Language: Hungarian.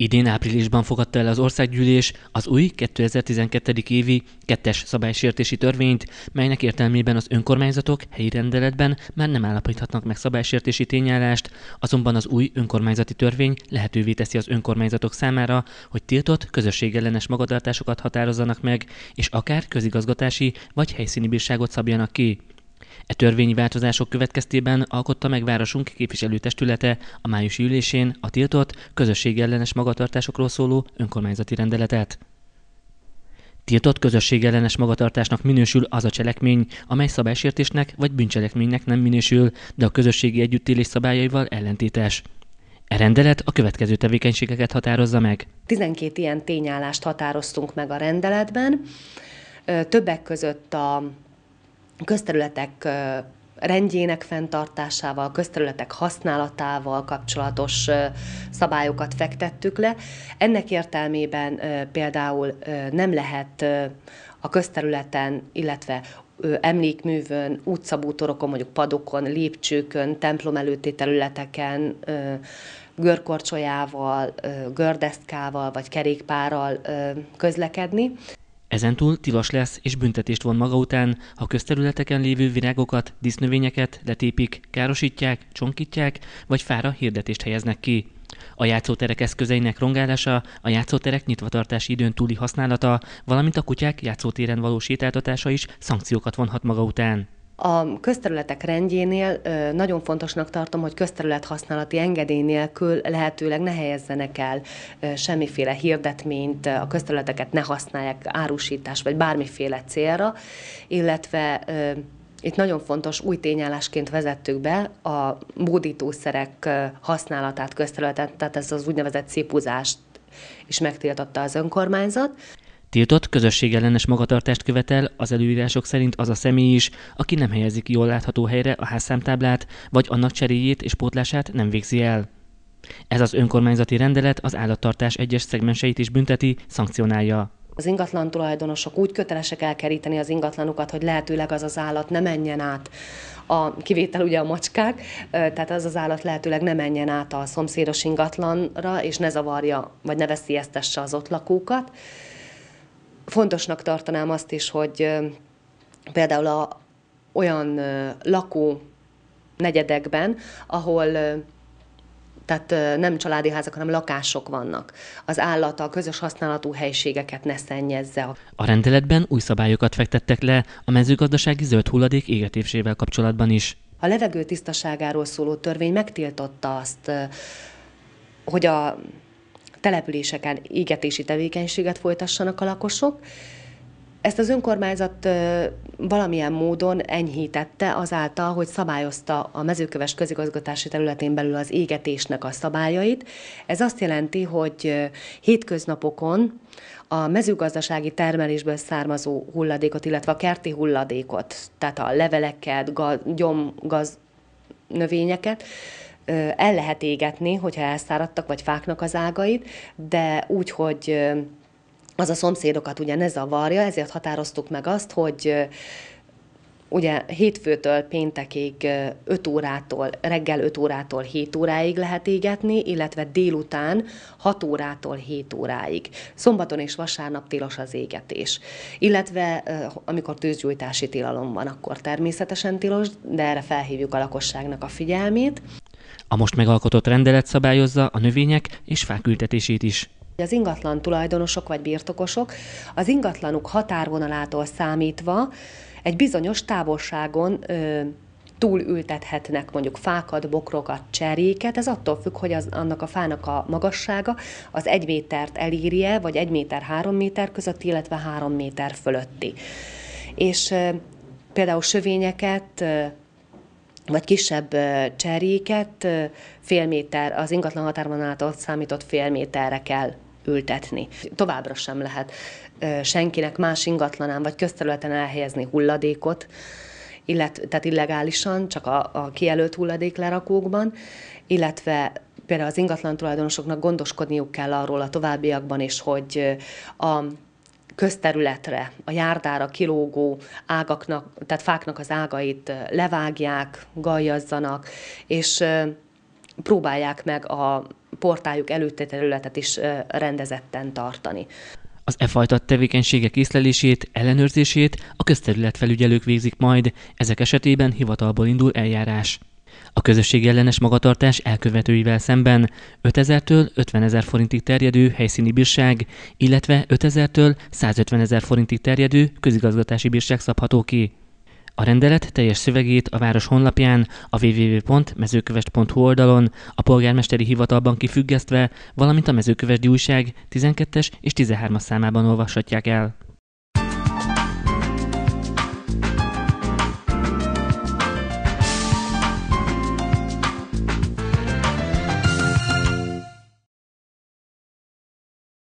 Idén áprilisban fogadta el az országgyűlés az új 2012. évi kettes szabálysértési törvényt, melynek értelmében az önkormányzatok helyi rendeletben már nem állapíthatnak meg szabálysértési tényállást, azonban az új önkormányzati törvény lehetővé teszi az önkormányzatok számára, hogy tiltott közösségellenes magatartásokat határozzanak meg, és akár közigazgatási vagy helyszíni bírságot szabjanak ki. E törvényi változások következtében alkotta meg városunk képviselőtestülete a májusi ülésén a tiltott közösségellenes magatartásokról szóló önkormányzati rendeletet. Tiltott közösségellenes magatartásnak minősül az a cselekmény, amely szabálysértésnek vagy bűncselekménynek nem minősül, de a közösségi együttélés szabályaival ellentétes. E rendelet a következő tevékenységeket határozza meg. 12 ilyen tényállást határoztunk meg a rendeletben, többek között a közterületek rendjének fenntartásával, közterületek használatával kapcsolatos szabályokat fektettük le. Ennek értelmében például nem lehet a közterületen, illetve emlékművön, utcabútorokon, mondjuk padokon, lépcsőkön, templom előtti területeken, görkorcsolyával, gördeszkával vagy kerékpárral közlekedni. Ezentúl tilos lesz és büntetést von maga után, ha közterületeken lévő virágokat, disznövényeket letépik, károsítják, csonkítják, vagy fára hirdetést helyeznek ki. A játszóterek eszközeinek rongálása, a játszóterek nyitvatartási időn túli használata, valamint a kutyák játszótéren való sétáltatása is szankciókat vonhat maga után. A közterületek rendjénél nagyon fontosnak tartom, hogy közterület használati engedély nélkül lehetőleg ne helyezzenek el semmiféle hirdetményt, a közterületeket ne használják árusítás vagy bármiféle célra, illetve itt nagyon fontos új tényállásként vezettük be a bódítószerek használatát közterületen, tehát ez az úgynevezett szépúzást is megtiltotta az önkormányzat. Tiltott közösségellenes magatartást követel az előírások szerint az a személy is, aki nem helyezik jól látható helyre a házszámtáblát, vagy annak cseréjét és pótlását nem végzi el. Ez az önkormányzati rendelet az állattartás egyes szegmenseit is bünteti, szankcionálja. Az ingatlan tulajdonosok úgy kötelesek elkeríteni az ingatlanukat, hogy lehetőleg az az állat ne menjen át a kivétel ugye a macskák, tehát az az állat lehetőleg ne menjen át a szomszédos ingatlanra, és ne zavarja, vagy ne veszélyeztesse az ott lakókat. Fontosnak tartanám azt is, hogy például a, olyan lakó negyedekben, ahol tehát nem családi házak, hanem lakások vannak. Az állat a közös használatú helységeket ne szennyezze. A rendeletben új szabályokat fektettek le a mezőgazdasági zöld hulladék égetésével kapcsolatban is. A levegő tisztaságáról szóló törvény megtiltotta azt, hogy a településeken égetési tevékenységet folytassanak a lakosok. Ezt az önkormányzat valamilyen módon enyhítette azáltal, hogy szabályozta a mezőköves közigazgatási területén belül az égetésnek a szabályait. Ez azt jelenti, hogy hétköznapokon a mezőgazdasági termelésből származó hulladékot, illetve a kerti hulladékot, tehát a leveleket, gyomgaz növényeket, el lehet égetni, hogyha elszáradtak, vagy fáknak az ágait, de úgy, hogy az a szomszédokat ugye ne zavarja, ezért határoztuk meg azt, hogy ugye hétfőtől péntekig 5 órától, reggel 5 órától 7 óráig lehet égetni, illetve délután 6 órától 7 óráig. Szombaton és vasárnap tilos az égetés. Illetve amikor tűzgyújtási tilalom van, akkor természetesen tilos, de erre felhívjuk a lakosságnak a figyelmét. A most megalkotott rendelet szabályozza a növények és fák ültetését is. Az ingatlan tulajdonosok vagy birtokosok az ingatlanuk határvonalától számítva egy bizonyos távolságon ö, túl ültethetnek mondjuk fákat, bokrokat, cseréket, ez attól függ, hogy az, annak a fának a magassága az egy métert elírje, vagy egy méter három méter között, illetve három méter fölötti. És ö, például sövényeket, vagy kisebb cseréket fél méter, az ingatlan határvonalától számított fél méterre kell ültetni. Továbbra sem lehet senkinek más ingatlanán vagy közterületen elhelyezni hulladékot, illet, tehát illegálisan, csak a, a kijelölt hulladéklerakókban, illetve például az ingatlan tulajdonosoknak gondoskodniuk kell arról a továbbiakban is, hogy a közterületre, a járdára kilógó ágaknak, tehát fáknak az ágait levágják, gajazzanak, és próbálják meg a portájuk előtti területet is rendezetten tartani. Az e fajta tevékenységek észlelését, ellenőrzését a közterületfelügyelők végzik majd, ezek esetében hivatalból indul eljárás. A közösség ellenes magatartás elkövetőivel szemben 5000-től 50 ezer forintig terjedő helyszíni bírság, illetve 5000-től 150 ezer forintig terjedő közigazgatási bírság szabható ki. A rendelet teljes szövegét a város honlapján, a www.mezőkövest.hu oldalon, a polgármesteri hivatalban kifüggesztve, valamint a mezőkövesdi újság 12-es és 13-as számában olvashatják el.